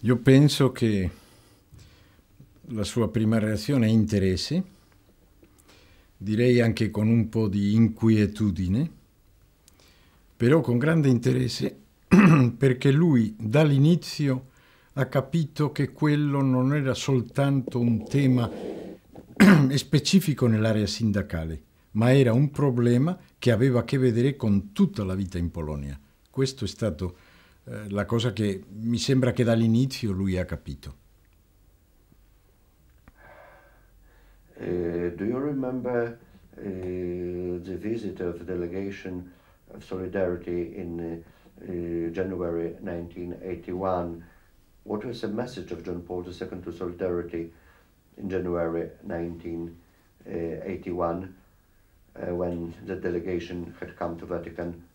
Io penso che la sua prima reazione è interesse, direi anche con un po' di inquietudine, però con grande interesse perché lui dall'inizio ha capito che quello non era soltanto un tema specifico nell'area sindacale, ma era un problema che aveva a che vedere con tutta la vita in Polonia. Questo è stato Eh, la cosa che mi sembra che dall'inizio lui ha capito. Uh, do you remember uh, the visit of delegation of Solidarity in uh, January 1981? What was the message of John Paul II to Solidarity in January 1981 when the delegation had come to Vatican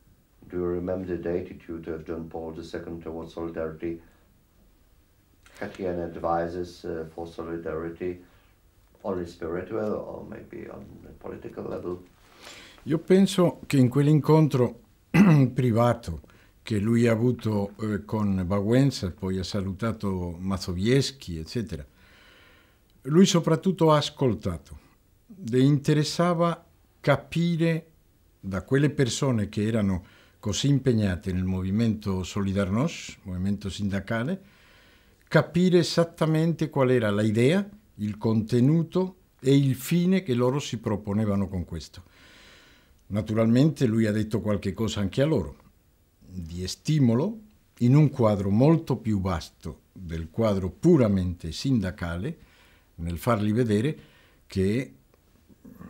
Do you remember the attitude of John Paul II towards solidarity? Katian advises uh, for solidarity on a spiritual or maybe on a political level. Io penso che in quell'incontro privato che lui ha avuto eh, con Bawenza, poi ha salutato Mazovieschi, eccetera, lui soprattutto ha ascoltato. Le interessava capire da quelle persone che erano così impegnati nel movimento Solidarnosc, movimento sindacale, capire esattamente qual era l'idea, il contenuto e il fine che loro si proponevano con questo. Naturalmente lui ha detto qualche cosa anche a loro, di stimolo in un quadro molto più vasto del quadro puramente sindacale, nel fargli vedere che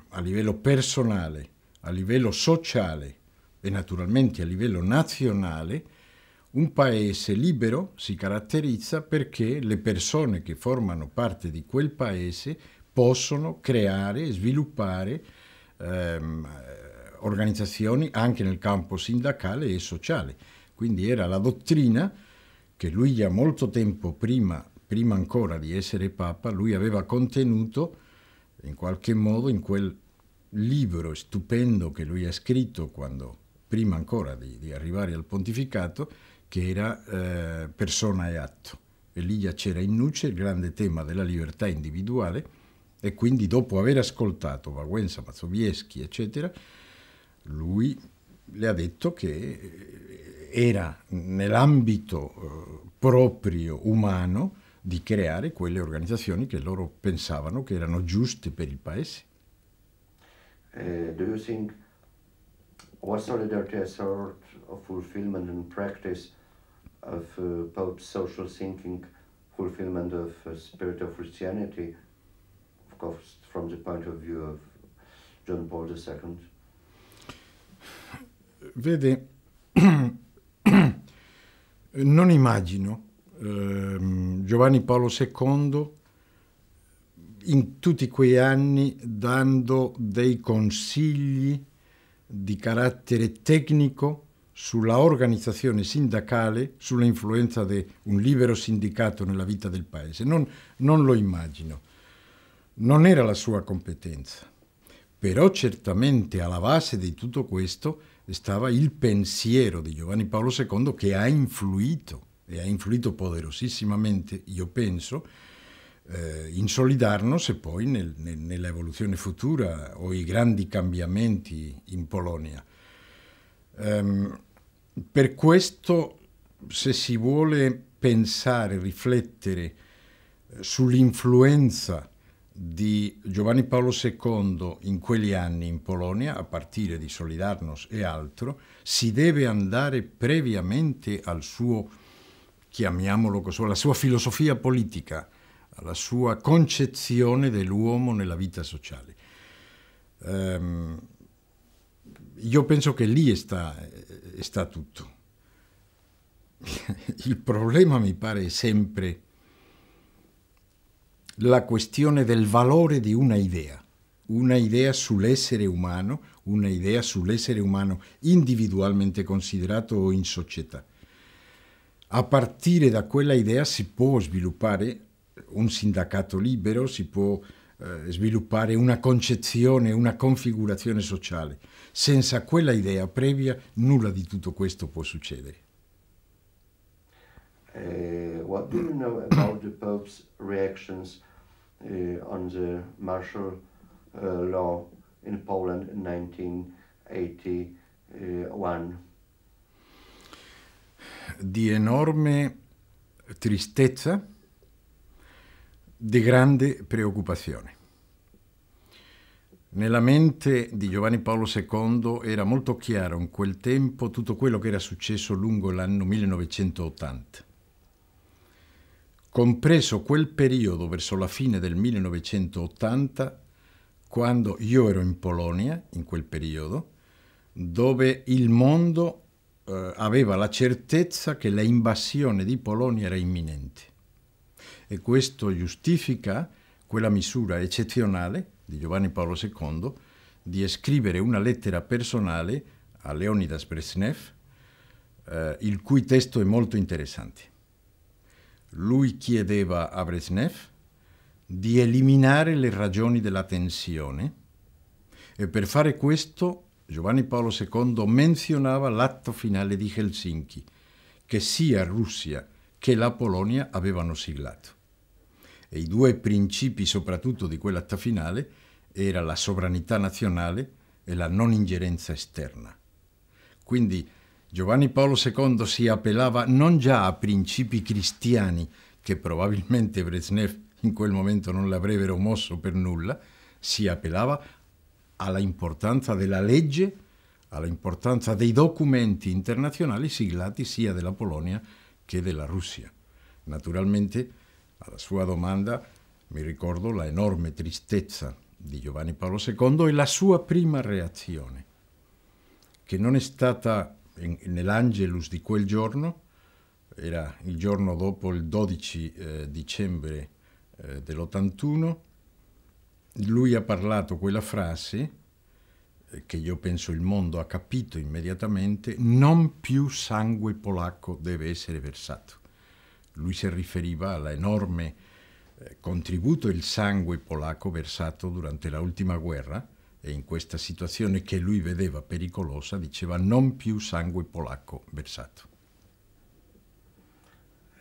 a livello personale, a livello sociale e naturalmente a livello nazionale, un paese libero si caratterizza perché le persone che formano parte di quel paese possono creare e sviluppare ehm, organizzazioni anche nel campo sindacale e sociale. Quindi era la dottrina che lui già molto tempo prima, prima ancora di essere Papa, lui aveva contenuto in qualche modo in quel libro stupendo che lui ha scritto quando prima ancora di, di arrivare al pontificato, che era eh, persona e atto. E lì c'era in nuce il grande tema della libertà individuale e quindi dopo aver ascoltato Vaguenza, Mazzovieschi, eccetera, lui le ha detto che eh, era nell'ambito eh, proprio umano di creare quelle organizzazioni che loro pensavano che erano giuste per il paese. Uh, do you think What solidarity a sort of fulfillment and practice of uh, Pope's social thinking, fulfillment of uh, spirit of Christianity, of course, from the point of view of John Paul II. Vede, non immagino ehm, Giovanni Paolo II in tutti quei anni dando dei consigli di carattere tecnico sulla organizzazione sindacale, sulla influenza di un libero sindacato nella vita del paese. Non, non lo immagino. Non era la sua competenza. Però certamente alla base di tutto questo stava il pensiero di Giovanni Paolo II che ha influito, e ha influito poderosissimamente, io penso, eh, insolidarno e poi nel, nel, nell'evoluzione futura o i grandi cambiamenti in Polonia. Um, per questo, se si vuole pensare, riflettere eh, sull'influenza di Giovanni Paolo II in quegli anni in Polonia, a partire di Solidarnos e altro, si deve andare previamente al suo, chiamiamolo così, alla sua filosofia politica, alla sua concezione dell'uomo nella vita sociale. Um, io penso che lì sta, sta tutto. Il problema mi pare sempre la questione del valore di una idea, una idea sull'essere umano, una idea sull'essere umano individualmente considerato o in società. A partire da quella idea si può sviluppare un sindacato libero, si può eh, sviluppare una concezione, una configurazione sociale. Senza quella idea previa nulla di tutto questo può succedere. Uh, what do you know about the Pope's reactions uh, on the martial uh, law in Poland in 1981? Di enorme tristezza di grande preoccupazione. Nella mente di Giovanni Paolo II era molto chiaro in quel tempo tutto quello che era successo lungo l'anno 1980. Compreso quel periodo verso la fine del 1980, quando io ero in Polonia, in quel periodo, dove il mondo eh, aveva la certezza che la invasione di Polonia era imminente e questo giustifica quella misura eccezionale di Giovanni Paolo II di scrivere una lettera personale a Leonidas Brezhnev, eh, il cui testo è molto interessante. Lui chiedeva a Brezhnev di eliminare le ragioni della tensione e per fare questo Giovanni Paolo II menzionava l'atto finale di Helsinki che sia Russia che la Polonia avevano siglato. E i due principi soprattutto di quell'atta finale era la sovranità nazionale e la non ingerenza esterna. Quindi Giovanni Paolo II si appellava non già a principi cristiani, che probabilmente Brezhnev in quel momento non l'avrebbero mosso per nulla, si appellava alla importanza della legge, alla importanza dei documenti internazionali siglati sia della Polonia che della Russia. Naturalmente alla sua domanda mi ricordo la enorme tristezza di Giovanni Paolo II e la sua prima reazione, che non è stata nell'Angelus di quel giorno, era il giorno dopo il 12 eh, dicembre eh, dell'81, lui ha parlato quella frase eh, che io penso il mondo ha capito immediatamente, non più sangue polacco deve essere versato. Lui si riferiva all'enorme eh, contributo il sangue polacco versato durante l'ultima guerra e in questa situazione che lui vedeva pericolosa diceva non più sangue polacco versato.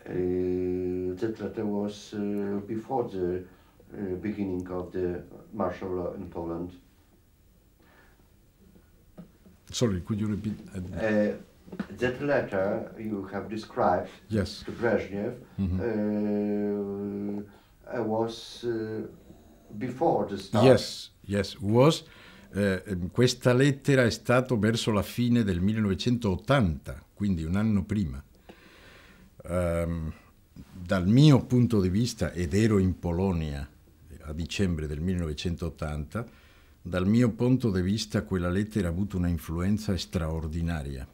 Uh, eh, that was uh, before the uh, beginning of the martial law in Poland. Sorry, could you repeat? Uh, that letter you have described yes. to Brezhnev mm -hmm. uh, was uh, before the start. Yes, yes, was. Uh, um, questa lettera è stata verso la fine del 1980, quindi un anno prima. Um, dal mio punto di vista, ed ero in Polonia a dicembre del 1980, dal mio punto di vista quella lettera ha avuto una influenza straordinaria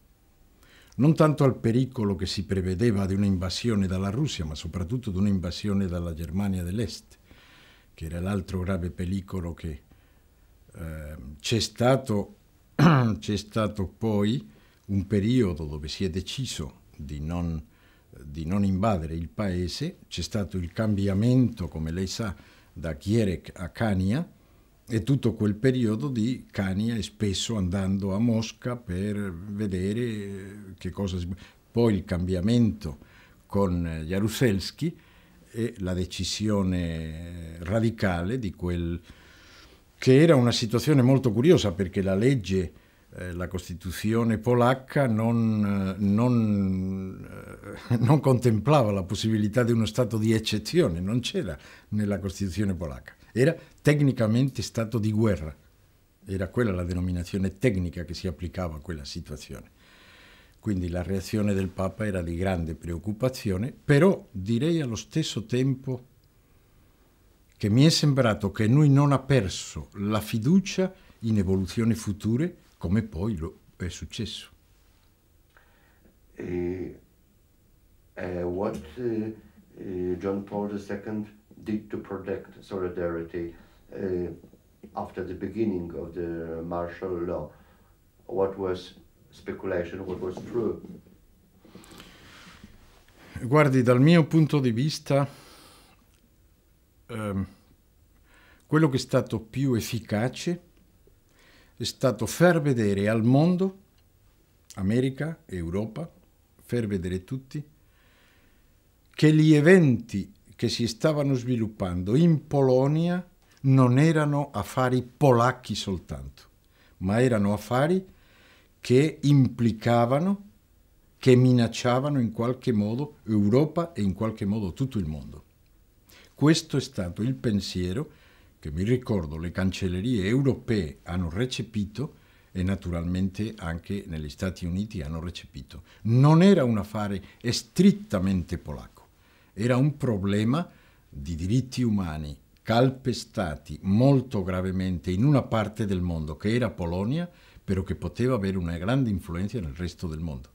non tanto al pericolo che si prevedeva di un'invasione dalla Russia, ma soprattutto di un'invasione dalla Germania dell'Est, che era l'altro grave pericolo che eh, c'è, stato, c'è stato poi un periodo dove si è deciso di non, di non invadere il paese, c'è stato il cambiamento, come lei sa, da Kierek a Cania, e tutto quel periodo di Cania e spesso andando a Mosca per vedere eh, che cosa si... Poi il cambiamento con Jaruzelski e la decisione eh, radicale di quel che era una situazione molto curiosa perché la legge, eh, la Costituzione polacca non, non, non contemplava la possibilità di uno stato di eccezione, non c'era nella Costituzione polacca era tecnicamente stato di guerra, era quella la denominazione tecnica che si applicava a quella situazione. Quindi la reazione del Papa era di grande preoccupazione, però direi allo stesso tempo che mi è sembrato che lui non ha perso la fiducia in evoluzioni future come poi è successo. E, uh, eh, what uh, John Paul II did to protect solidarity uh, after the beginning of the martial law. What was speculation, what was true? Guardi, dal mio punto di vista, ehm, quello che è stato più efficace è stato far vedere al mondo, America, Europa, far vedere tutti, che gli eventi che si stavano sviluppando in Polonia non erano affari polacchi soltanto, ma erano affari che implicavano, che minacciavano in qualche modo Europa e in qualche modo tutto il mondo. Questo è stato il pensiero che mi ricordo le cancellerie europee hanno recepito e naturalmente anche negli Stati Uniti hanno recepito. Non era un affare strettamente polacco era un problema di diritti umani calpestati molto gravemente in una parte del mondo che era Polonia, però che poteva avere una grande influenza nel resto del mondo.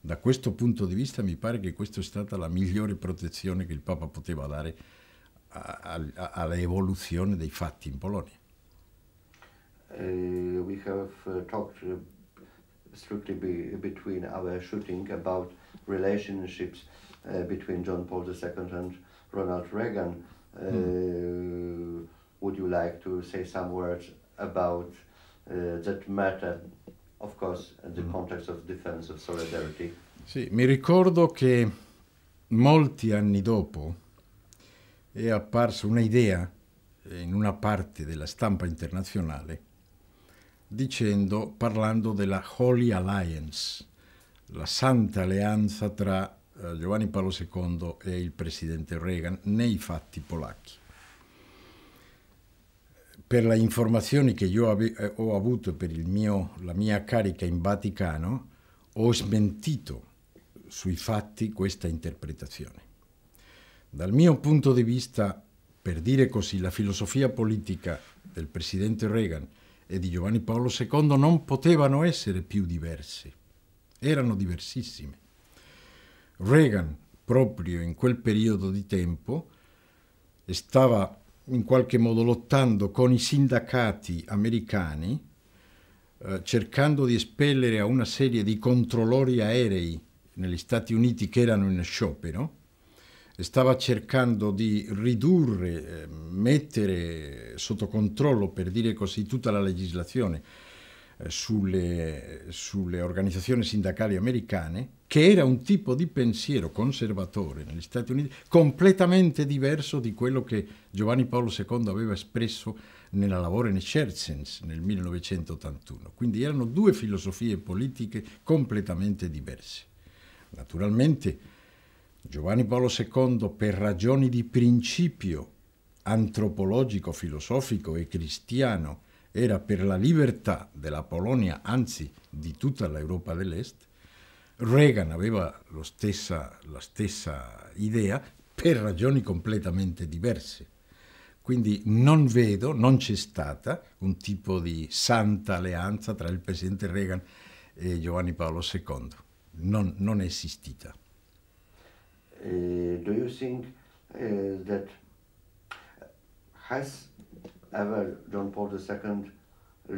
Da questo punto di vista mi pare che questa è stata la migliore protezione che il Papa poteva dare all'evoluzione dei fatti in Polonia. Uh, we have uh, talked uh, strictly be, between our shooting about relationships Uh, between John Paul II and Ronald Reagan. Mm. Would you like to say some words about uh, that matter? Of course, in the hmm. context of defense of solidarity. Sì, mi ricordo che molti anni dopo è apparsa un'idea in una parte della stampa internazionale dicendo, parlando della Holy Alliance, la santa alleanza tra eh, Giovanni Paolo II e il presidente Reagan nei fatti polacchi. Per le informazioni che io eh, ho avuto per mio, la mia carica in Vaticano, ho smentito sui fatti questa interpretazione. Dal mio punto di vista, per dire così, la filosofia politica del presidente Reagan e di Giovanni Paolo II non potevano essere più diverse, erano diversissime. Reagan, proprio in quel periodo di tempo, stava in qualche modo lottando con i sindacati americani, eh, cercando di espellere a una serie di controllori aerei negli Stati Uniti che erano in sciopero, stava cercando di ridurre, eh, mettere sotto controllo, per dire così, tutta la legislazione eh, sulle, sulle organizzazioni sindacali americane, che era un tipo di pensiero conservatore negli Stati Uniti completamente diverso di quello che Giovanni Paolo II aveva espresso nella lavora in Scherzens nel 1981. Quindi erano due filosofie politiche completamente diverse. Naturalmente Giovanni Paolo II, per ragioni di principio antropologico, filosofico e cristiano, era per la libertà della Polonia, anzi di tutta l'Europa dell'Est, Reagan aveva stessa, la stessa idea per ragioni completamente diverse. Quindi non vedo, non c'è stata un tipo di santa alleanza tra il presidente Reagan e Giovanni Paolo II. Non, non è esistita. Uh, do you think uh, that has ever John Paul II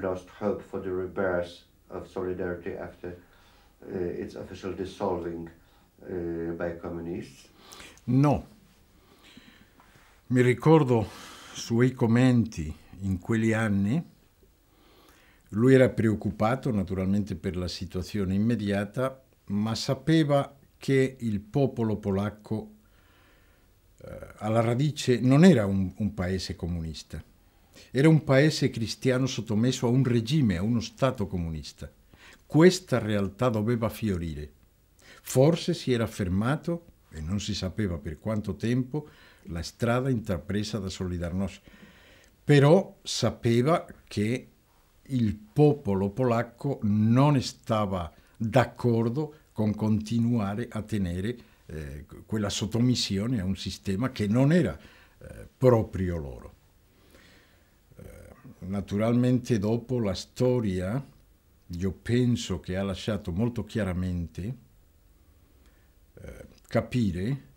lost hope for the rebirth of solidarity after uh, its official dissolving uh, by communists? No. Mi ricordo suoi commenti in quegli anni. Lui era preoccupato naturalmente per la situazione immediata, ma sapeva che il popolo polacco eh, alla radice non era un, un paese comunista era un paese cristiano sottomesso a un regime, a uno Stato comunista. Questa realtà doveva fiorire. Forse si era fermato, e non si sapeva per quanto tempo, la strada intrapresa da Solidarnosc, però sapeva che il popolo polacco non stava d'accordo con continuare a tenere eh, quella sottomissione a un sistema che non era eh, proprio loro naturalmente dopo la storia, io penso che ha lasciato molto chiaramente eh, capire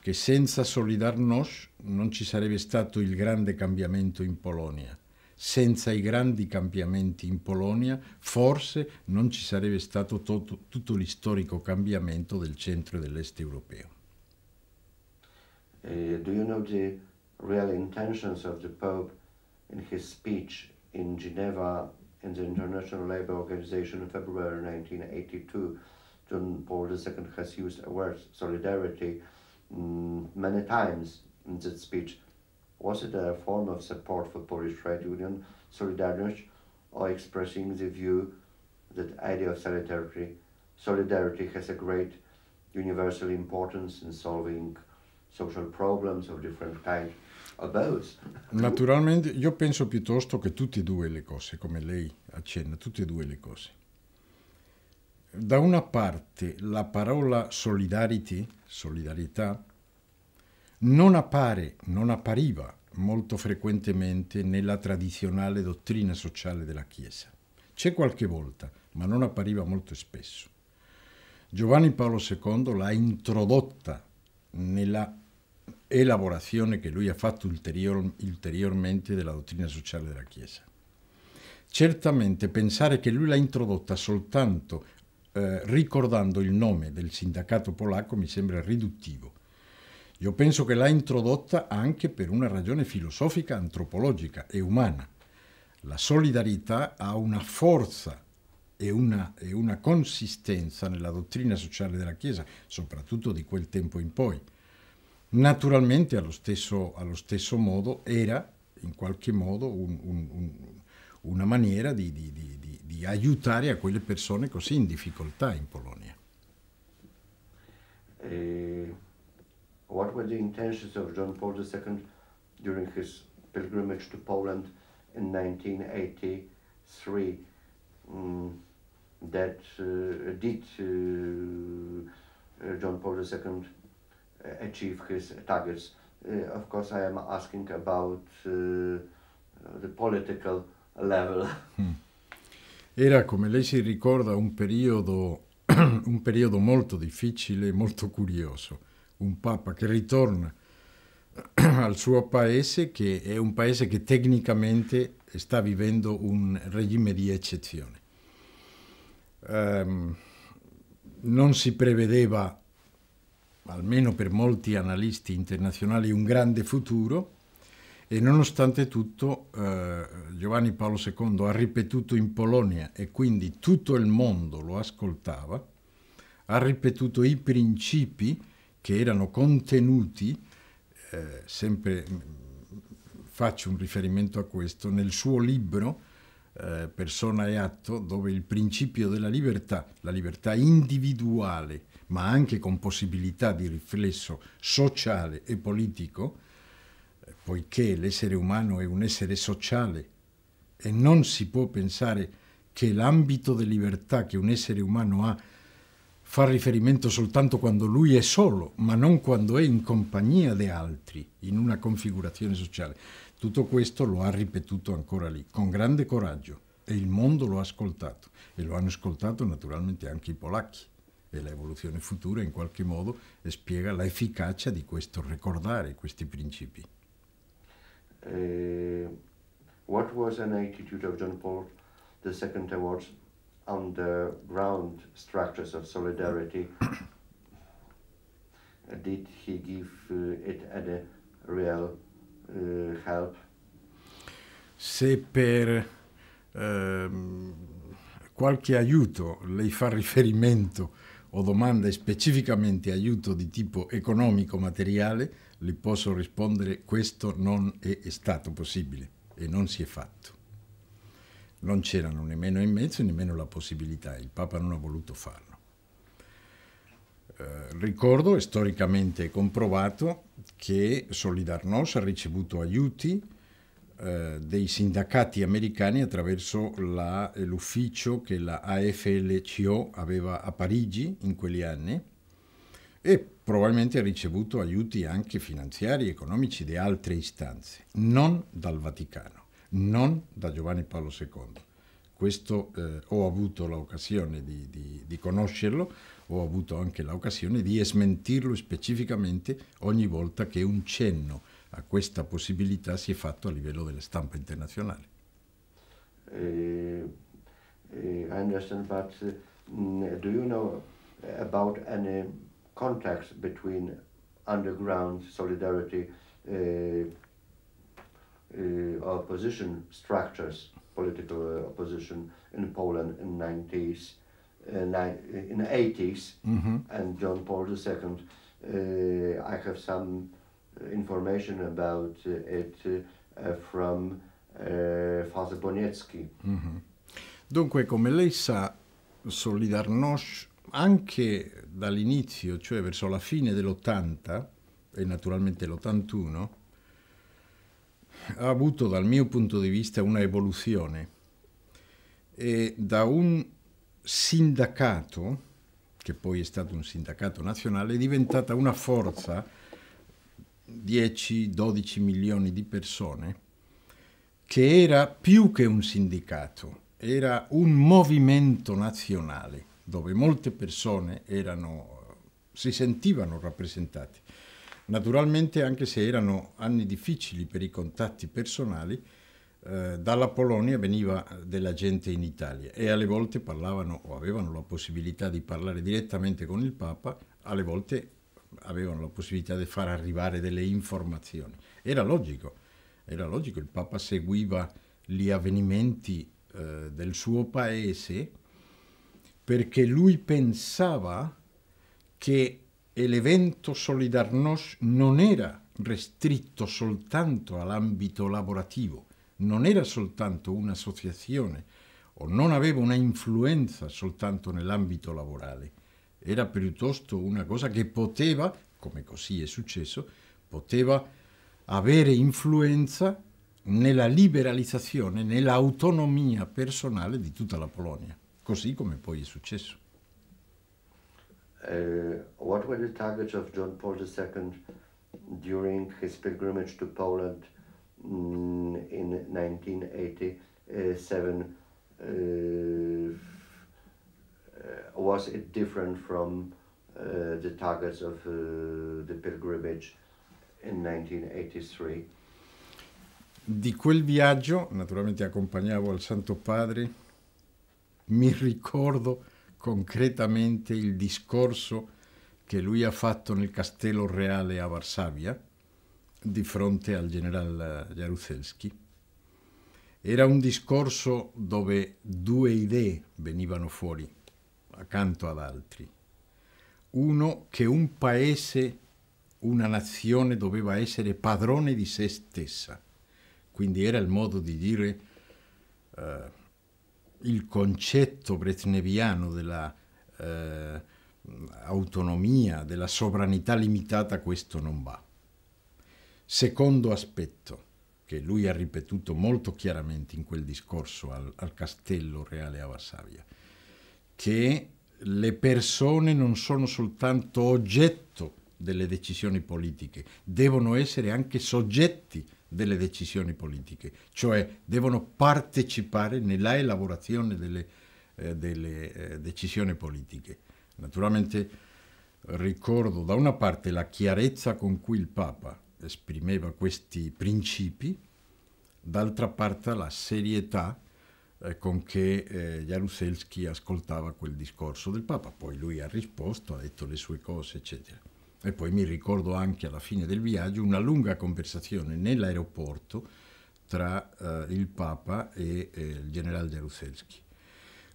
che senza Solidarnosc non ci sarebbe stato il grande cambiamento in Polonia. Senza i grandi cambiamenti in Polonia forse non ci sarebbe stato tutto, tutto l'istorico cambiamento del centro e dell'est europeo. Uh, do you know the real intentions of the Pope in his speech in Geneva in the International Labour Organization in February 1982. John Paul II has used the word solidarity mm, many times in that speech. Was it a form of support for Polish trade union solidarity or expressing the view that idea of solidarity, solidarity has a great universal importance in solving social problems of different kinds Naturalmente io penso piuttosto che tutte e due le cose, come lei accenna, tutte e due le cose. Da una parte la parola solidarity, solidarietà, non appare, non appariva molto frequentemente nella tradizionale dottrina sociale della Chiesa. C'è qualche volta, ma non appariva molto spesso. Giovanni Paolo II l'ha introdotta nella elaborazione che lui ha fatto ulterior, ulteriormente della dottrina sociale della Chiesa. Certamente pensare che lui l'ha introdotta soltanto eh, ricordando il nome del sindacato polacco mi sembra riduttivo. Io penso che l'ha introdotta anche per una ragione filosofica, antropologica e umana. La solidarietà ha una forza e una, e una consistenza nella dottrina sociale della Chiesa, soprattutto di quel tempo in poi Naturalmente allo stesso, allo stesso modo era in qualche modo un, un, un, una maniera di, di, di, di, aiutare a quelle persone così in difficoltà in Polonia. Uh, what were the intentions of John Paul II during his pilgrimage to Poland in 1983 um, mm, that uh, did uh, uh John Paul II Uh, achieve his targets. Uh, of course, I am asking about uh, the political level. Hmm. Era, come lei si ricorda, un periodo, un periodo molto difficile molto curioso. Un papa che ritorna al suo paese, che è un paese che tecnicamente sta vivendo un regime di eccezione. Um, non si prevedeva almeno per molti analisti internazionali, un grande futuro e nonostante tutto eh, Giovanni Paolo II ha ripetuto in Polonia e quindi tutto il mondo lo ascoltava, ha ripetuto i principi che erano contenuti, eh, sempre mm, faccio un riferimento a questo, nel suo libro eh, Persona e Atto, dove il principio della libertà, la libertà individuale, ma anche con possibilità di riflesso sociale e politico, eh, poiché l'essere umano è un essere sociale e non si può pensare che l'ambito di libertà che un essere umano ha fa riferimento soltanto quando lui è solo, ma non quando è in compagnia di altri, in una configurazione sociale. Tutto questo lo ha ripetuto ancora lì, con grande coraggio, e il mondo lo ha ascoltato, e lo hanno ascoltato naturalmente anche i polacchi della evoluzione futura in qualche modo spiega l'efficacia di questo ricordare questi principi. Uh, what was an attitude of John Paul II towards on the ground structures of solidarity? Did he give uh, it a real uh, help? Se per um, qualche aiuto lei fa riferimento o domande specificamente aiuto di tipo economico-materiale, le posso rispondere questo non è stato possibile e non si è fatto. Non c'erano nemmeno in mezzo nemmeno la possibilità, il Papa non ha voluto farlo. Eh, ricordo, è storicamente comprovato, che Solidarnosc ha ricevuto aiuti eh, dei sindacati americani attraverso eh, l'ufficio che la AFLCO aveva a Parigi in quegli anni e probabilmente ha ricevuto aiuti anche finanziari economici di altre istanze, non dal Vaticano, non da Giovanni Paolo II. Questo eh, ho avuto l'occasione di, di, di conoscerlo, ho avuto anche l'occasione di smentirlo specificamente ogni volta che un cenno a questa possibilità si è fatto a livello della stampa internazionale. Uh, eh, uh, eh, I understand, but uh, do you know about any contacts between underground solidarity eh, opposition structures, political opposition in Poland in 90s, in 80s, mm -hmm. and John Paul II? I have some information about it uh, from uh, Father Bonetsky. Mm-hmm. Dunque, come lei sa, Solidarnosc anche dall'inizio, cioè verso la fine dell'80 e naturalmente l'81, ha avuto dal mio punto di vista una evoluzione e da un sindacato, che poi è stato un sindacato nazionale, è diventata una forza 10-12 milioni di persone, che era più che un sindacato, era un movimento nazionale dove molte persone erano, si sentivano rappresentate. Naturalmente, anche se erano anni difficili per i contatti personali, eh, dalla Polonia veniva della gente in Italia e alle volte parlavano o avevano la possibilità di parlare direttamente con il Papa, alle volte avevano la possibilità di far arrivare delle informazioni. Era logico, era logico, il Papa seguiva gli avvenimenti eh, del suo paese perché lui pensava che l'evento Solidarnosc non era restritto soltanto all'ambito lavorativo, non era soltanto un'associazione o non aveva una influenza soltanto nell'ambito lavorale, era piuttosto una cosa che poteva, come così è successo, poteva avere influenza nella liberalizzazione, nell'autonomia personale di tutta la Polonia, così come poi è successo. Uh, what were the targets of John Paul II during his pilgrimage to Poland mm, in 1987? Uh, Uh, was it different from uh, the targets of uh, the pilgrimage in 1983? Di quel viaggio, naturalmente accompagnavo il Santo Padre, mi ricordo concretamente il discorso che lui ha fatto nel Castello Reale a Varsavia di fronte al generale Jaruzelski. Era un discorso dove due idee venivano fuori accanto ad altri. Uno che un paese, una nazione doveva essere padrone di se stessa. Quindi era il modo di dire uh, il concetto bretneviano della uh, autonomia, della sovranità limitata, questo non va. Secondo aspetto che lui ha ripetuto molto chiaramente in quel discorso al, al castello reale a Varsavia che le persone non sono soltanto oggetto delle decisioni politiche, devono essere anche soggetti delle decisioni politiche, cioè devono partecipare nella elaborazione delle, eh, delle eh, decisioni politiche. Naturalmente ricordo da una parte la chiarezza con cui il Papa esprimeva questi principi, d'altra parte la serietà eh, con che eh, Jaruzelski ascoltava quel discorso del Papa, poi lui ha risposto, ha detto le sue cose, eccetera. E poi mi ricordo anche alla fine del viaggio una lunga conversazione nell'aeroporto tra eh, il Papa e eh, il generale Jaruzelski.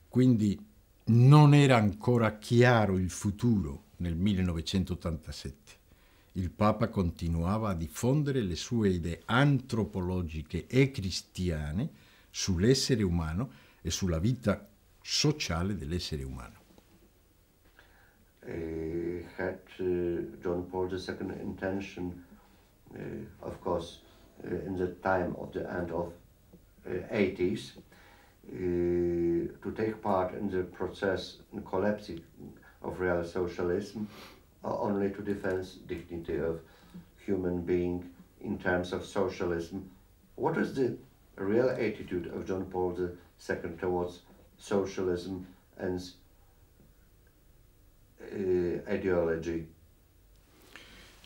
Quindi non era ancora chiaro il futuro nel 1987 il Papa continuava a diffondere le sue idee antropologiche e cristiane sull'essere umano e sulla vita sociale dell'essere umano. Uh, had uh, John Paul II intention, uh, of course, uh, in the time of the end of uh, 80s, to take part in the process and collapse of real socialism, uh, only to defend dignity of human being in terms of socialism. What is the a real attitude of John Paul II towards socialism and uh, ideology.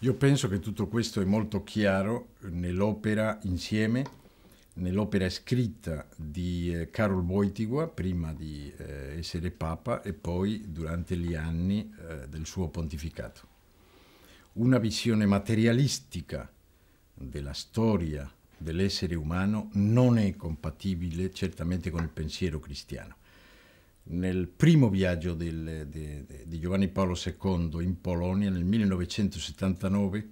Io penso che tutto questo è molto chiaro nell'opera insieme, nell'opera scritta di eh, Karol Wojtyła prima di eh, essere Papa e poi durante gli anni eh, del suo pontificato. Una visione materialistica della storia dell'essere umano non è compatibile certamente con il pensiero cristiano. Nel primo viaggio del, de, de, di Giovanni Paolo II in Polonia nel 1979,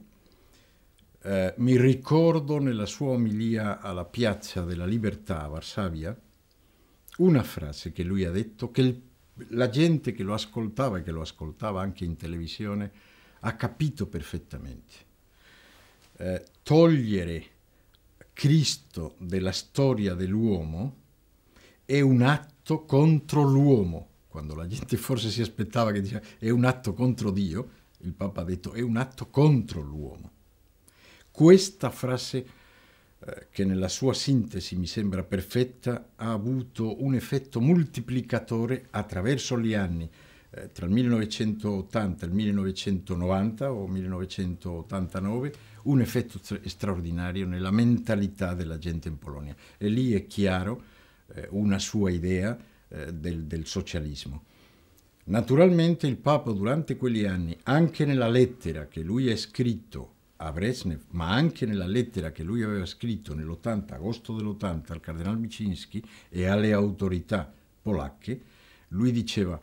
eh, mi ricordo nella sua omilia alla Piazza della Libertà a Varsavia una frase che lui ha detto che il, la gente che lo ascoltava e che lo ascoltava anche in televisione ha capito perfettamente. Eh, togliere Cristo della storia dell'uomo è un atto contro l'uomo. Quando la gente forse si aspettava che dice è un atto contro Dio, il Papa ha detto è un atto contro l'uomo. Questa frase, eh, che nella sua sintesi mi sembra perfetta, ha avuto un effetto moltiplicatore attraverso gli anni, eh, tra il 1980 e il 1990 o 1989 un effetto straordinario nella mentalità della gente in Polonia. E lì è chiaro eh, una sua idea eh, del, del socialismo. Naturalmente il Papa durante quegli anni, anche nella lettera che lui ha scritto a Brezhnev, ma anche nella lettera che lui aveva scritto nell'80, agosto dell'80, al Cardinale Vicinski e alle autorità polacche, lui diceva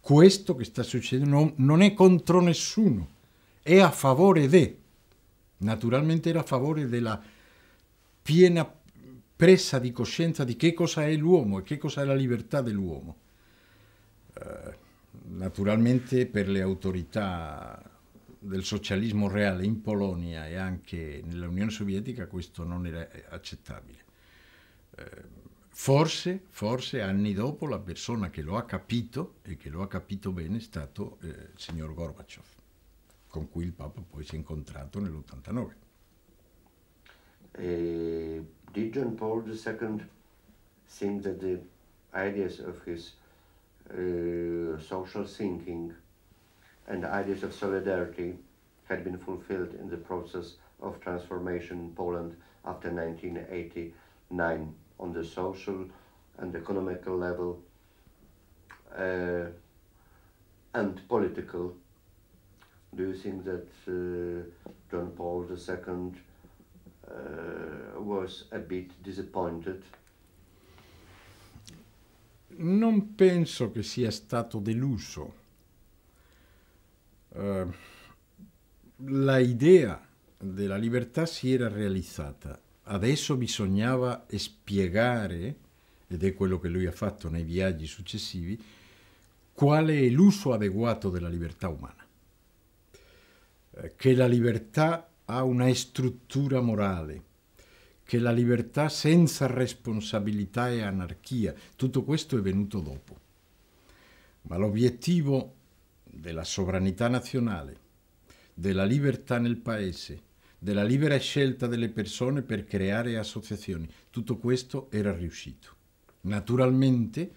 questo che sta succedendo non, non è contro nessuno, è a favore di. Naturalmente era a favore della piena presa di coscienza di che cosa è l'uomo e che cosa è la libertà dell'uomo. Eh, naturalmente per le autorità del socialismo reale in Polonia e anche nell'Unione Sovietica questo non era accettabile. Eh, forse, forse anni dopo la persona che lo ha capito e che lo ha capito bene è stato eh, il signor Gorbaciov. con cui il Papa poi si è incontrato nell'89. Uh, eh, did John Paul II think that the ideas of his uh, social thinking and ideas of solidarity had been fulfilled in the process of transformation in Poland after 1989 on the social and economical level uh, and political Do you think that uh, John Paul II uh, was a bit disappointed? Non penso che sia stato deluso. Uh, la idea della libertà si era realizzata. Adesso bisognava spiegare, ed è quello che lui ha fatto nei viaggi successivi, qual è l'uso adeguato della libertà umana. Eh, che la libertà ha una struttura morale, che la libertà senza responsabilità è anarchia. Tutto questo è venuto dopo. Ma l'obiettivo della sovranità nazionale, della libertà nel paese, della libera scelta delle persone per creare associazioni, tutto questo era riuscito. Naturalmente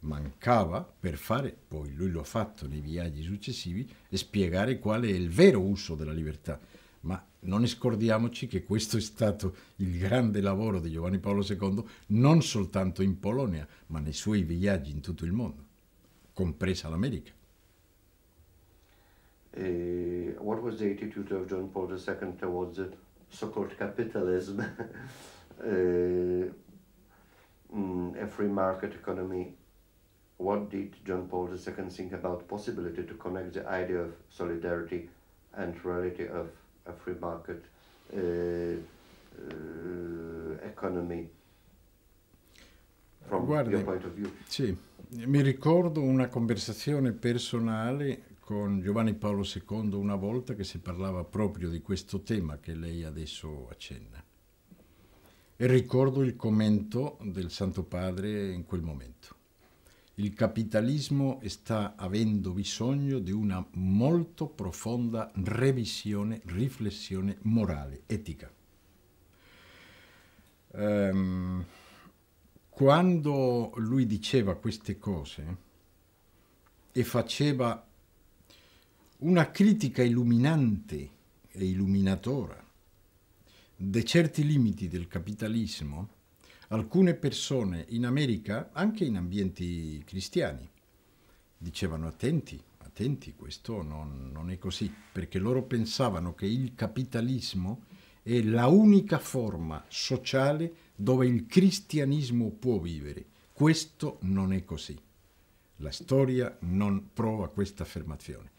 mancava per fare, poi lui lo ha fatto nei viaggi successivi, e spiegare qual è il vero uso della libertà. Ma non scordiamoci che questo è stato il grande lavoro di Giovanni Paolo II non soltanto in Polonia, ma nei suoi viaggi in tutto il mondo, compresa l'America. Uh, what was the attitude of John Paul II towards the so-called capitalism, uh, mm, a free market economy what did John Paul II think about possibility to connect the idea of solidarity and reality of a free market uh, uh, economy from Guardi, your point of view? Sì, mi ricordo una conversazione personale con Giovanni Paolo II una volta che si parlava proprio di questo tema che lei adesso accenna. E ricordo il commento del Santo Padre in quel momento il capitalismo sta avendo bisogno di una molto profonda revisione, riflessione morale, etica. Um, quando lui diceva queste cose e faceva una critica illuminante e illuminatora di certi limiti del capitalismo, alcune persone in America, anche in ambienti cristiani, dicevano attenti, attenti, questo non, non è così, perché loro pensavano che il capitalismo è la unica forma sociale dove il cristianismo può vivere. Questo non è così. La storia non prova questa affermazione.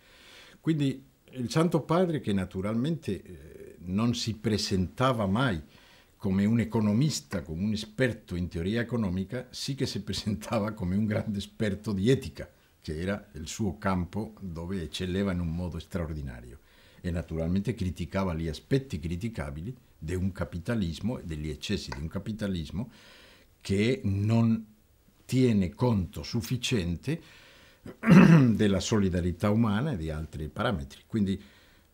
Quindi il Santo Padre, che naturalmente eh, non si presentava mai come un economista, come un esperto in teoria economica, sì che si presentava come un grande esperto di etica, che era il suo campo dove eccelleva in un modo straordinario. E naturalmente criticava gli aspetti criticabili di un capitalismo e degli eccessi di un capitalismo che non tiene conto sufficiente della solidarietà umana e di altri parametri. Quindi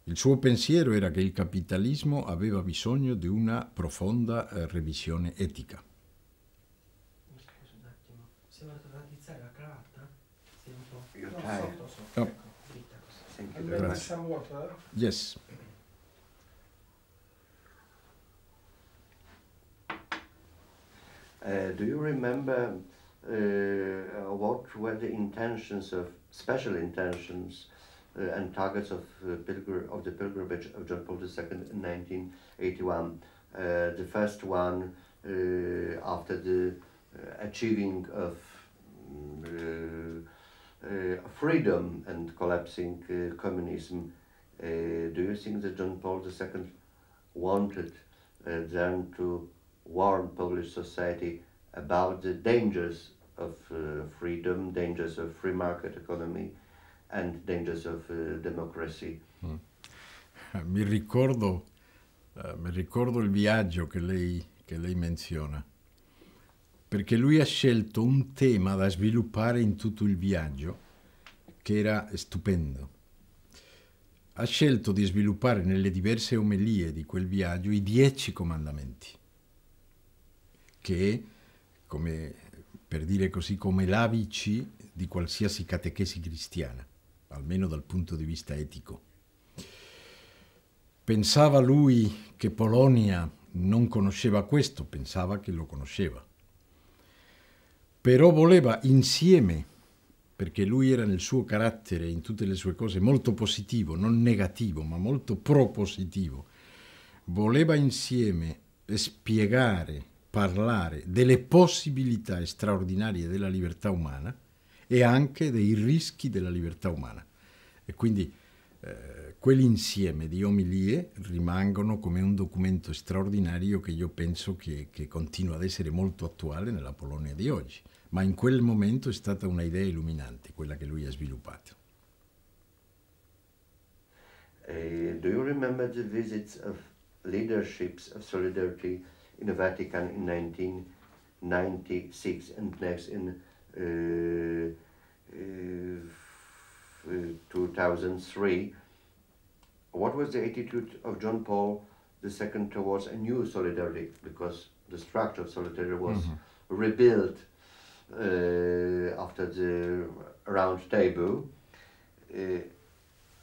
il suo pensiero era che il capitalismo aveva bisogno di una profonda eh, revisione etica. Mi scusi un attimo, sembra trattare la carta? Sì, un po'. Io no, sotto, sotto. No. Ecco. Grazie. Water. Yes. Uh, do you remember uh, what were the intentions of special intentions Uh, and targets of, uh, pilgr- of the pilgrimage of John Paul II in 1981. Uh, the first one after the achieving of mm, freedom and collapsing communism. do you think that John Paul II wanted then to warn Polish society about the dangers of uh, freedom, dangers of free market economy, and dangers of uh, democracy. Mm. Eh, mi, ricordo, uh, mi ricordo, il viaggio che lei, che lei menziona, perché lui ha scelto un tema da sviluppare in tutto il viaggio che era stupendo. Ha scelto di sviluppare nelle diverse omelie di quel viaggio i dieci comandamenti, che, come, per dire così, come l'ABC di qualsiasi catechesi cristiana almeno dal punto di vista etico. Pensava lui che Polonia non conosceva questo, pensava che lo conosceva. Però voleva insieme, perché lui era nel suo carattere, in tutte le sue cose, molto positivo, non negativo, ma molto propositivo, voleva insieme spiegare, parlare delle possibilità straordinarie della libertà umana e anche dei rischi della libertà umana. E quindi eh, quell'insieme di omilie rimangono come un documento straordinario che io penso che, che continua ad essere molto attuale nella Polonia di oggi, ma in quel momento è stata un'idea illuminante quella che lui ha sviluppato. Uh, do you remember the visits of leaderships of solidarity in the Vatican in 1996 and next in uh, uh, 2003, what was the attitude of John Paul II towards a new solidarity? Because the structure of solidarity was mm -hmm. rebuilt uh, after the round table. Uh,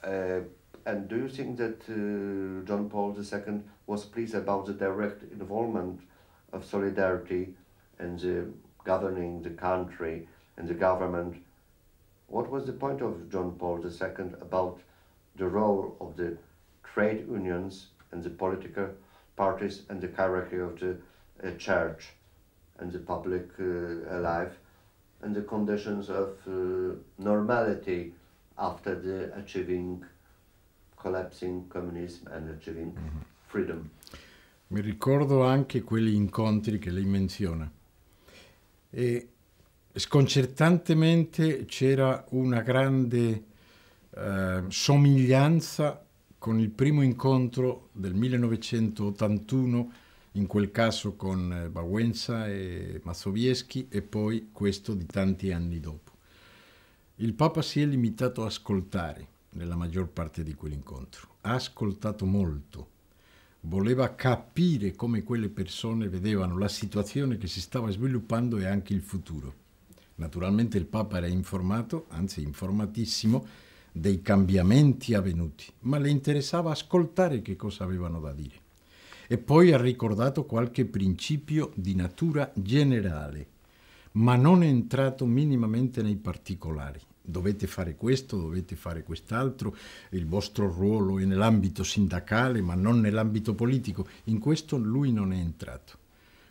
uh, and do you think that uh, John Paul II was pleased about the direct involvement of solidarity and the governing the country and the government what was the point of John Paul II about the role of the trade unions and the political parties and the hierarchy of the uh, church and the public uh, life and the conditions of uh, normality after the achieving collapsing communism and achieving mm-hmm. freedom. Mi ricordo anche quegli incontri che lei menziona. E sconcertantemente c'era una grande eh, somiglianza con il primo incontro del 1981, in quel caso con Bawenza e Mazowiecki e poi questo di tanti anni dopo. Il Papa si è limitato a ascoltare nella maggior parte di quell'incontro, ha ascoltato molto, voleva capire come quelle persone vedevano la situazione che si stava sviluppando e anche il futuro Naturalmente il Papa era informato, anzi informatissimo, dei cambiamenti avvenuti, ma le interessava ascoltare che cosa avevano da dire. E poi ha ricordato qualche principio di natura generale, ma non è entrato minimamente nei particolari. Dovete fare questo, dovete fare quest'altro, il vostro ruolo è nell'ambito sindacale, ma non nell'ambito politico. In questo lui non è entrato.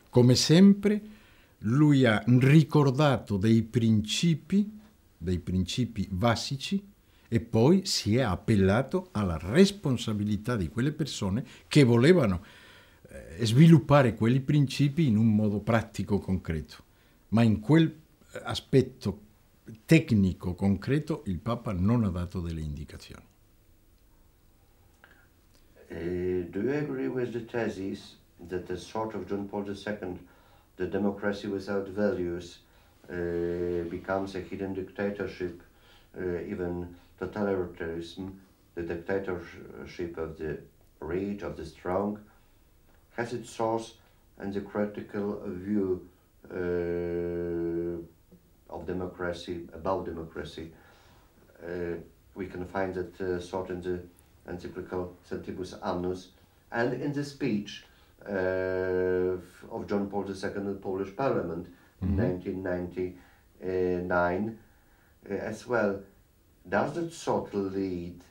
Come sempre, lui ha ricordato dei principi, dei principi basici, e poi si è appellato alla responsabilità di quelle persone che volevano eh, sviluppare quei principi in un modo pratico, concreto. Ma in quel eh, aspetto tecnico, concreto, il Papa non ha dato delle indicazioni. Uh, do you agree with the thesis that the sort of John Paul II the democracy without values uh, becomes a hidden dictatorship, uh, even totalitarianism, the dictatorship of the rich, of the strong, has its source in the critical view uh, of democracy, about democracy. Uh, we can find that uh, sort in the encyclical Sentibus Annus and in the speech uh, of John Paul II and the Polish Parliament in mm-hmm. 1999 uh, as well. Does that sort of lead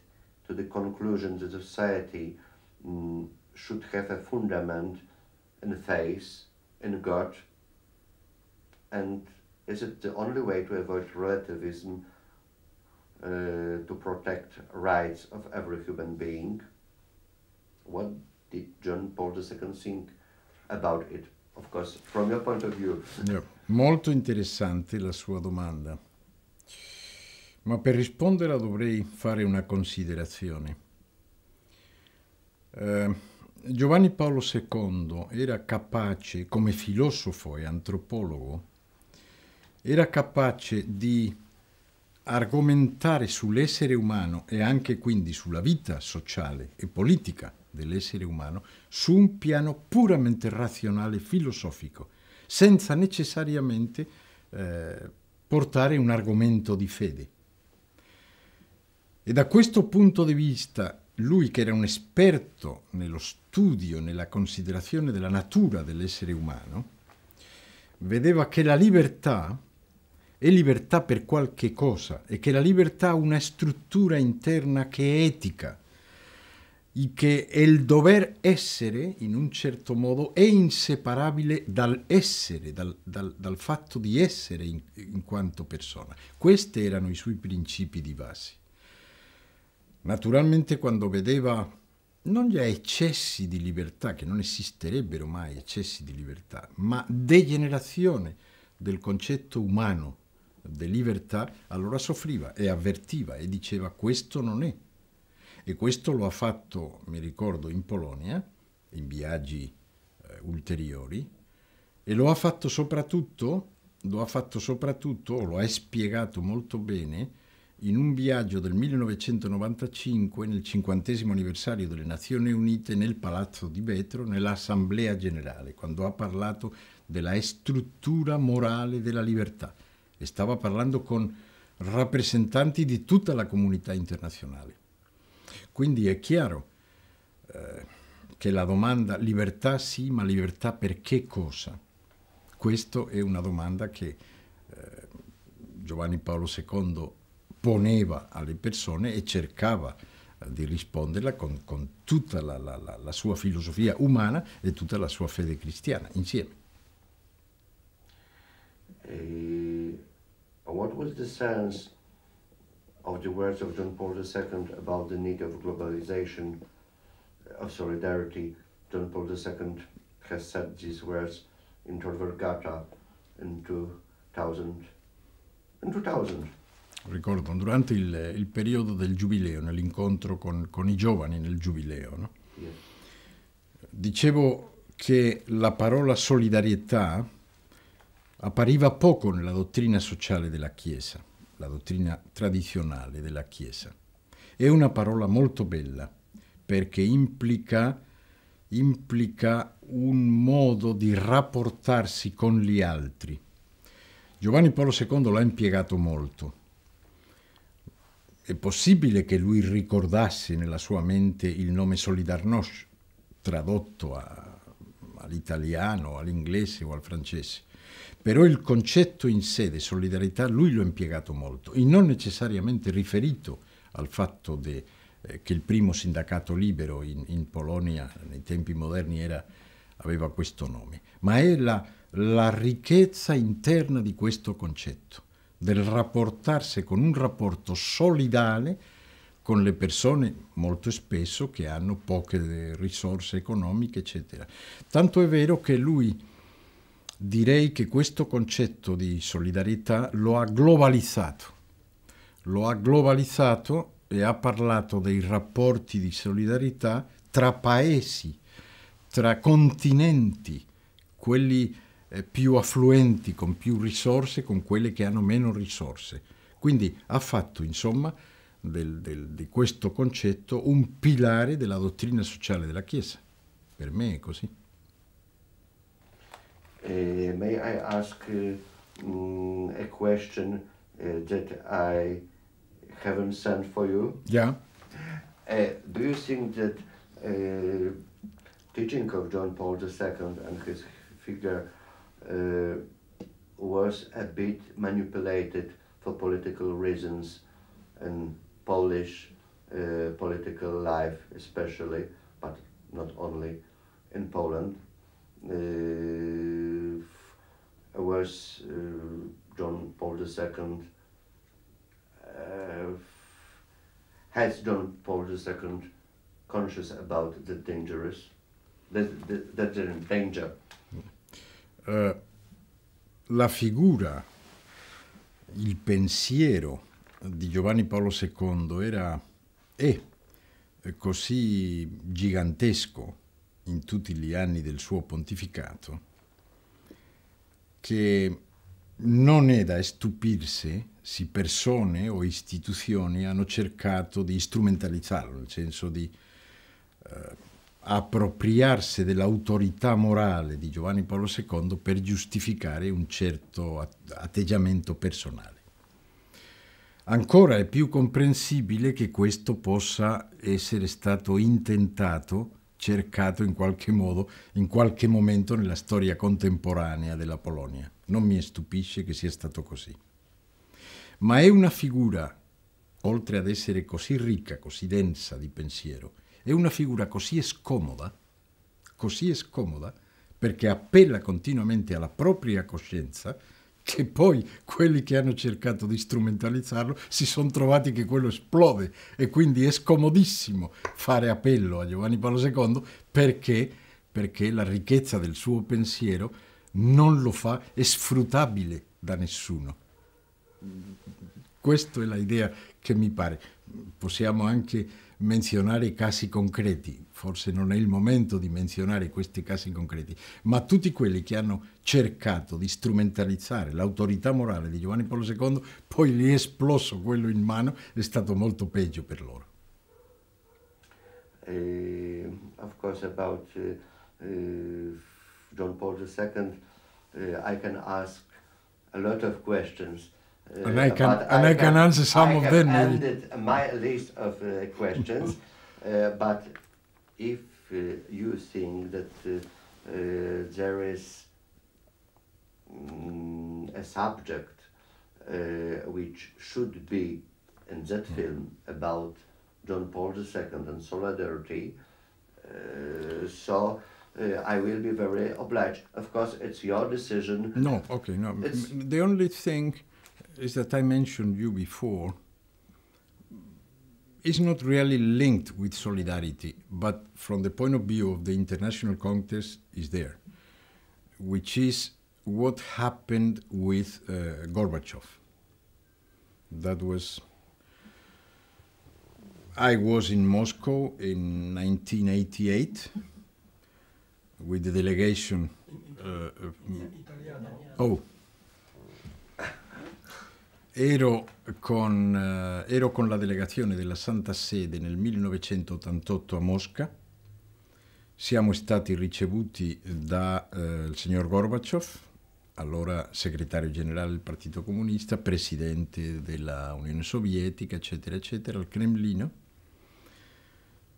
to the conclusion that society um, should have a fundament in faith, in God? And is it the only way to avoid relativism uh, to protect rights of every human being? What did John Paul II think about it? Of course, from your point of view. Yeah. Molto interessante la sua domanda. Ma per risponderla dovrei fare una considerazione. Eh, Giovanni Paolo II era capace, come filosofo e antropologo, era capace di argomentare sull'essere umano e anche quindi sulla vita sociale e politica dell'essere umano su un piano puramente razionale e filosofico, senza necessariamente eh, portare un argomento di fede. E da questo punto di vista, lui che era un esperto nello studio, nella considerazione della natura dell'essere umano, vedeva che la libertà è libertà per qualche cosa e che la libertà ha una struttura interna che è etica, e che il dover essere, in un certo modo, è inseparabile dal essere, dal, dal, dal fatto di essere in, in quanto persona. Questi erano i suoi principi di base. Naturalmente quando vedeva non gli eccessi di libertà, che non esisterebbero mai eccessi di libertà, ma degenerazione del concetto umano di libertà, allora soffriva e avvertiva e diceva questo non è e questo lo ha fatto, mi ricordo, in Polonia, in viaggi eh, ulteriori, e lo ha fatto soprattutto, lo ha fatto soprattutto, lo ha spiegato molto bene, in un viaggio del 1995 nel cinquantesimo anniversario delle Nazioni Unite nel Palazzo di Vetro, nell'Assemblea Generale, quando ha parlato della struttura morale della libertà e stava parlando con rappresentanti di tutta la comunità internazionale. Quindi è chiaro eh, che la domanda libertà sì, ma libertà per che cosa? Questa è una domanda che eh, Giovanni Paolo II poneva alle persone e cercava eh, di risponderla con, con tutta la, la, la, la, sua filosofia umana e tutta la sua fede cristiana insieme. Uh, what was the sense of the words of John Paul II about the need of globalization, uh, of solidarity. John Paul II has said these words in Tor Vergata in 2000. In 2000. Ricordo, durante il, il, periodo del giubileo, nell'incontro con, con, i giovani nel giubileo, no? yes. dicevo che la parola solidarietà appariva poco nella dottrina sociale della Chiesa la dottrina tradizionale della Chiesa. È una parola molto bella perché implica, implica un modo di rapportarsi con gli altri. Giovanni Paolo II l'ha impiegato molto. È possibile che lui ricordasse nella sua mente il nome Solidarnosc, tradotto all'italiano, all'inglese o al francese, però il concetto in sé di solidarietà lui lo ha impiegato molto e non necessariamente riferito al fatto de, eh, che il primo sindacato libero in, in Polonia nei tempi moderni era, aveva questo nome, ma è la, la ricchezza interna di questo concetto, del rapportarsi con un rapporto solidale con le persone molto spesso che hanno poche risorse economiche, eccetera. Tanto è vero che lui direi che questo concetto di solidarietà lo ha globalizzato, lo ha globalizzato e ha parlato dei rapporti di solidarietà tra paesi, tra continenti, quelli eh, più affluenti, con più risorse, con quelli che hanno meno risorse. Quindi ha fatto, insomma, del, del, di questo concetto un pilare della dottrina sociale della Chiesa. Per me è così. Uh, may I ask um, a question uh, that I haven't sent for you? Yeah. do you think that teaching of John Paul II and his figure was a bit manipulated for political reasons in Polish uh, political life, especially, but not only in Poland. uh, was eh, John Paul II, eh, has John Paul II conscious about the dangerous, that, that, that the danger? la figura, il pensiero di Giovanni Paolo II era, è così gigantesco in tutti gli anni del suo pontificato, che non è da stupirsi se persone o istituzioni hanno cercato di strumentalizzarlo, nel senso di eh, appropriarsi dell'autorità morale di Giovanni Paolo II per giustificare un certo atteggiamento personale. Ancora è più comprensibile che questo possa essere stato intentato cercato in qualche modo, in qualche momento nella storia contemporanea della Polonia. Non mi stupisce che sia stato così. Ma è una figura, oltre ad essere così ricca, così densa di pensiero, è una figura così scomoda, così scomoda, perché appella continuamente alla propria coscienza, che poi quelli che hanno cercato di strumentalizzarlo si sono trovati che quello esplode e quindi è scomodissimo fare appello a Giovanni Paolo II perché, perché la ricchezza del suo pensiero non lo fa, è sfruttabile da nessuno. Questa è l'idea che mi pare. Possiamo anche menzionare casi concreti, forse non è il momento di menzionare questi casi concreti, ma tutti quelli che hanno cercato di strumentalizzare l'autorità morale di Giovanni Paolo II, poi gli è esploso quello in mano, è stato molto peggio per loro. Uh, of course about uh, uh, John Paul II, I can ask a lot of questions. Uh, and I can and I, I can, answer some I of them. End uh, ended my list of uh, questions, but if you think that there is mm, a subject which should be in that mm. film about John Paul II and solidarity. Uh, so uh, I will be very obliged. Of course, it's your decision. No, okay, no. It's the only thing is that I mentioned you before is not really linked with solidarity, but from the point of view of the international context, is there, which is what happened with uh, Gorbachev. That was. I was in Moscow in 1988 with the delegation. Uh, uh, oh, Ero con, eh, ero con, la delegazione della Santa Sede nel 1988 a Mosca. Siamo stati ricevuti dal eh, signor Gorbaciov, allora segretario generale del Partito Comunista, presidente della Unione Sovietica, eccetera, eccetera, al Cremlino.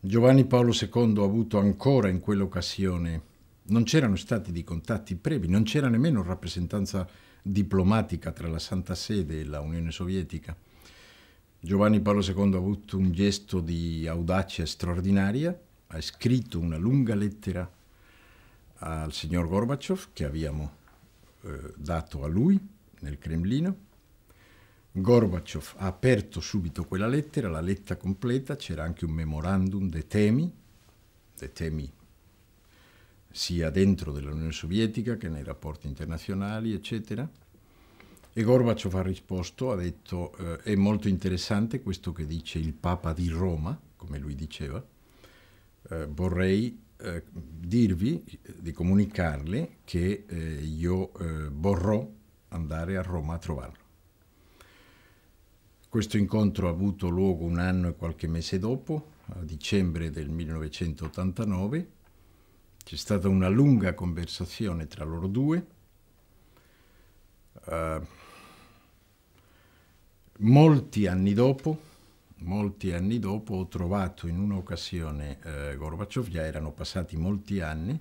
Giovanni Paolo II ha avuto ancora in quell'occasione, non c'erano stati dei contatti brevi, non c'era nemmeno rappresentanza diplomatica tra la Santa Sede e la Unione Sovietica, Giovanni Paolo II ha avuto un gesto di audacia straordinaria, ha scritto una lunga lettera al signor Gorbaciov che abbiamo eh, dato a lui nel Cremlino. Gorbaciov ha aperto subito quella lettera, la lettera completa, c'era anche un memorandum dei temi, dei temi sia dentro dell'Unione Sovietica che nei rapporti internazionali, eccetera. E Gorbaciov ha risposto, ha detto, eh, è molto interessante questo che dice il Papa di Roma, come lui diceva, eh, vorrei eh, dirvi, di comunicarle che eh, io eh, vorrò andare a Roma a trovarlo. Questo incontro ha avuto luogo un anno e qualche mese dopo, a dicembre del 1989, c'è stata una lunga conversazione tra loro due, uh, molti anni dopo, molti anni dopo ho trovato in un'occasione eh, Gorbaciov, già erano passati molti anni,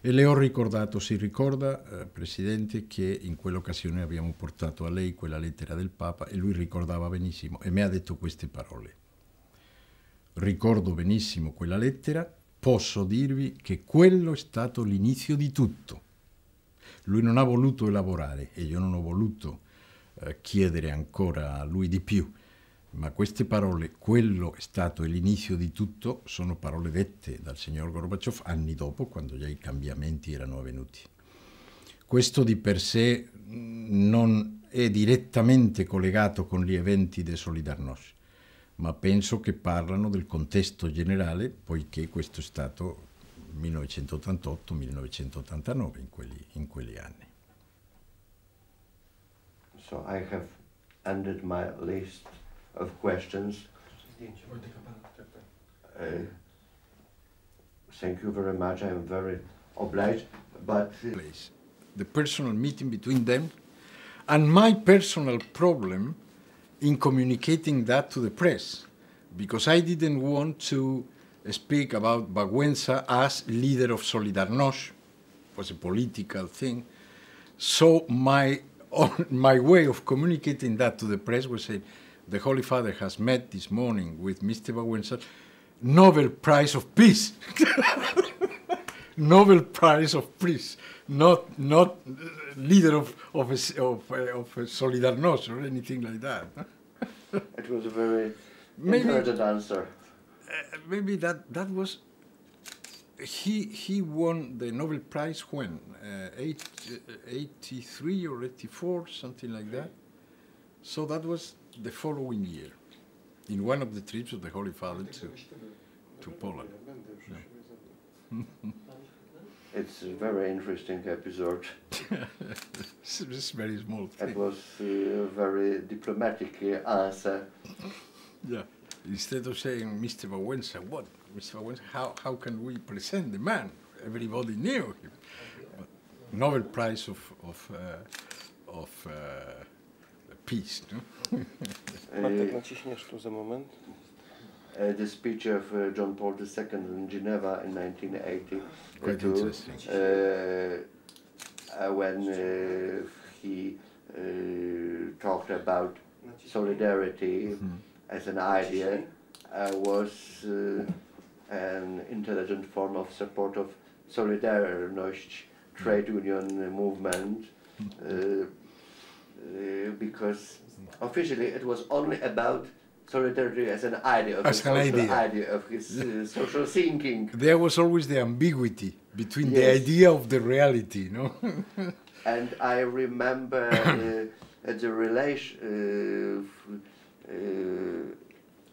e le ho ricordato, si ricorda, eh, Presidente, che in quell'occasione abbiamo portato a lei quella lettera del Papa e lui ricordava benissimo e mi ha detto queste parole. Ricordo benissimo quella lettera posso dirvi che quello è stato l'inizio di tutto. Lui non ha voluto elaborare e io non ho voluto eh, chiedere ancora a lui di più, ma queste parole, quello è stato l'inizio di tutto, sono parole dette dal signor Gorbaciov anni dopo, quando già i cambiamenti erano avvenuti. Questo di per sé mm, non è direttamente collegato con gli eventi di Solidarnosc, ma penso che parlano del contesto generale, poiché questo è stato 1988-1989 in quegli, in quegli anni. So I have ended my list of questions. Uh, thank you very much, I'm very obliged, but... The personal meeting between them and my personal problem in communicating that to the press because I didn't want to speak about Baguenza as leader of Solidarność. It was a political thing. So my, my way of communicating that to the press was saying, the Holy Father has met this morning with Mr. Baguenza, Nobel Prize of Peace. Nobel Prize of Peace, not, not leader of of a, of, uh, of Solidarnosc or anything like that. it was a very maybe, inverted answer. Uh, maybe that that was. He he won the Nobel Prize when uh, eight, uh, 83 or 84 something like that. So that was the following year, in one of the trips of the Holy Father to to Poland. Yeah. It's a very interesting episode. it's very small thing. It was a uh, very diplomatic answer. Yeah. Instead of saying, Mr. Wałęsa, what? Mr. Wałęsa, how, how can we present the man? Everybody knew him. But Nobel Prize of, of, uh, of uh, Peace. No? Matek, uh, naciśniesz tu za moment uh, the speech of uh, John Paul II in Geneva in 1980. Quite interesting. Uh, uh, when uh, he talked about solidarity mm -hmm. as an idea, was an intelligent form of support of Solidarność trade mm-hmm. union movement. Mm-hmm. because officially it was only about solidarity as an idea of, as his, an idea. idea. of his uh, social thinking. There was always the ambiguity between yes. the idea of the reality, you know. and I remember uh, uh the relation. Uh, uh,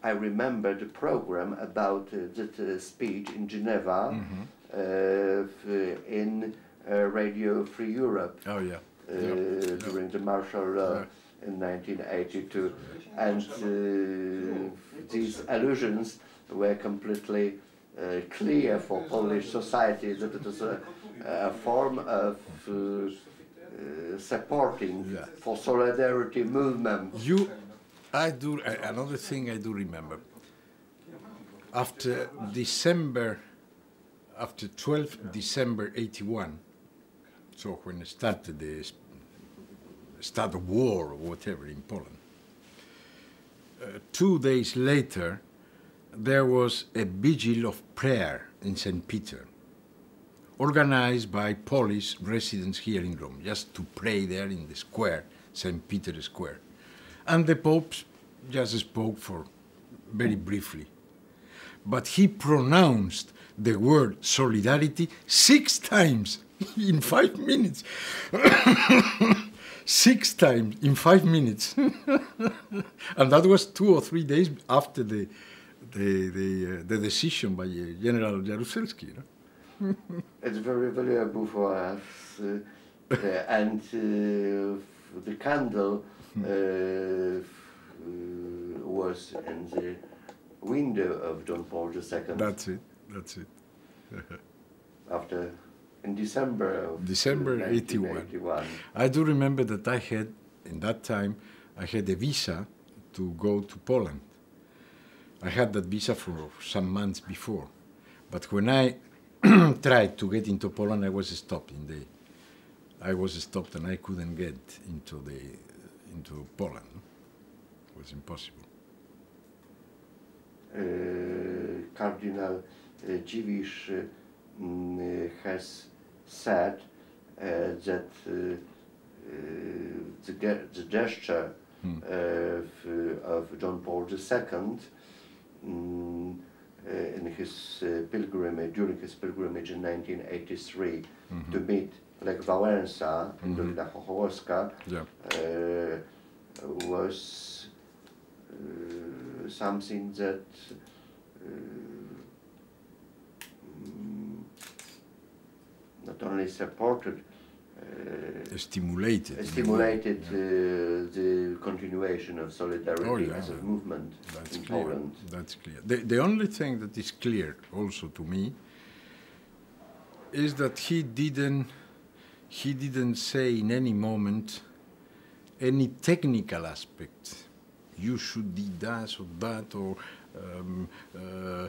I remember the program about that speech in Geneva mm -hmm. in Radio Free Europe. Oh yeah. Yep. During yep. the martial law in 1982. And uh, these allusions were completely uh, clear for Polish society that it was a, a form of uh, uh supporting yeah. for solidarity movement. You, I do another thing I do remember. After December, after 12 December 81, so when started this start a war or whatever in Poland. Uh, two days later, there was a vigil of prayer in St. Peter, organized by Polish residents here in Rome, just to pray there in the square, St. Peter's Square. And the Pope just spoke for very briefly. But he pronounced the word solidarity six times in five minutes six times in five minutes. and that was two or three days after the, the, the, uh, the decision by uh, General Jaruzelski. it's very valuable for us uh, uh and uh, the candle hmm. uh, was in the window of John Paul II. That's it, that's it. After in December of December 1981. 81. I do remember that I had, in that time, I had a visa to go to Poland. I had that visa for some months before. But when I tried to get into Poland, I was stopped in the, I was stopped and I couldn't get into the, into Poland. It was impossible. Uh, Cardinal uh, Dziwisz uh, has said uh, that uh, uh, the, the gesture hmm. of, of John Paul II um, mm, uh, in his uh, pilgrimage during his pilgrimage in 1983 mm -hmm. to meet Lech Wałęsa mm -hmm. and Hołowska yeah. uh, was something that not only supported, uh, stimulated, stimulated yeah. uh, the continuation of solidarity oh, yeah, as a movement That's in clear. Poland. That's clear. The, the only thing that is clear also to me is that he didn't he didn't say in any moment any technical aspect. You should do that or that or um, uh,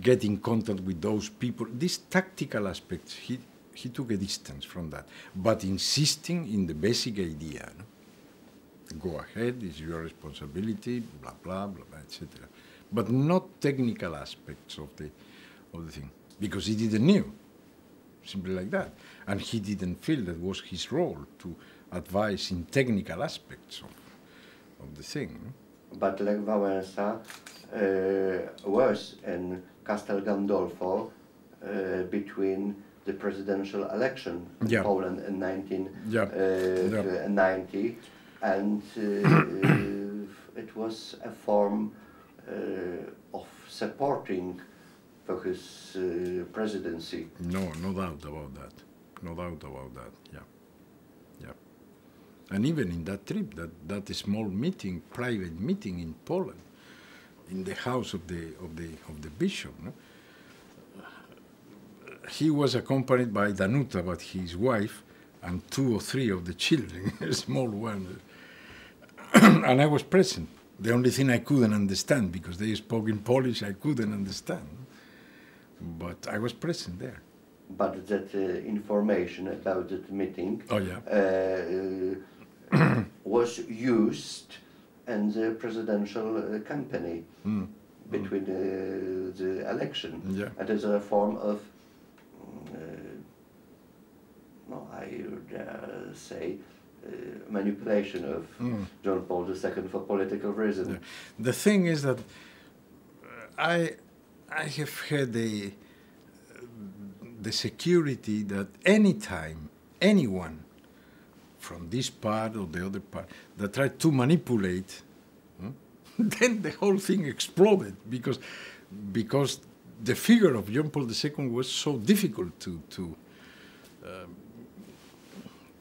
get in contact with those people. These tactical aspects, he, he took a distance from that, but insisting in the basic idea. No? Go ahead, it's your responsibility, blah, blah, blah, blah etc. But not technical aspects of the, of the thing, because he didn't know, simply like that. And he didn't feel that was his role to advise in technical aspects of, of the thing. No? But Lech Wałęsa uh, was in Castel Gandolfo uh, between the presidential election in yeah. Poland in 1990, yeah. Uh, yeah. Uh, and uh, it was a form of supporting for his presidency. No, no doubt about that. No doubt about that. Yeah, yeah. And even in that trip, that that small meeting, private meeting in Poland, in the house of the of the of the bishop. No? he was accompanied by Danuta, but his wife, and two or three of the children, a small one. and I was present. The only thing I couldn't understand, because they spoke in Polish, I couldn't understand. But I was present there. But that uh, information about that meeting oh, yeah. uh, uh was used in the presidential uh, campaign mm. between mm. Uh, the, the election. Yeah. as a form of Uh, say, uh, manipulation of mm. John Paul II for political reasons. The thing is that I, I have had a, the security that any time anyone from this part or the other part that tried to manipulate, hmm, then the whole thing exploded because, because the figure of John Paul II was so difficult to, to um,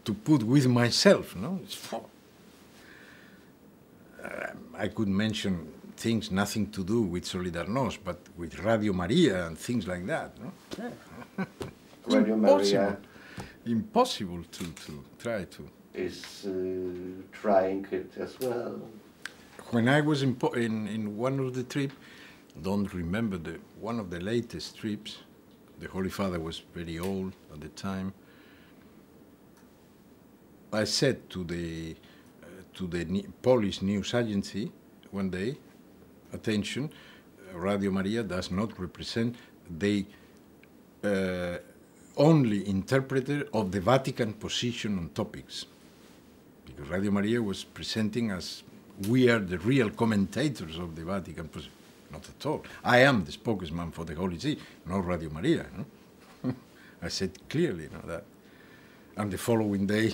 to put with myself. No, uh, I could mention things nothing to do with Solidarność, but with Radio Maria and things like that. No? Yeah. Radio impossible, Maria impossible to, to try to. Is uh, trying it as well. When I was in, in, in one of the trips, don't remember the one of the latest trips. The Holy Father was very old at the time. I said to the uh, to the Polish news agency one day, attention, uh, Radio Maria does not represent the uh, only interpreter of the Vatican position on topics, because Radio Maria was presenting as we are the real commentators of the Vatican position. Not at all. I am the spokesman for the Holy See, not Radio Maria. No? I said clearly you know, that. And the following day.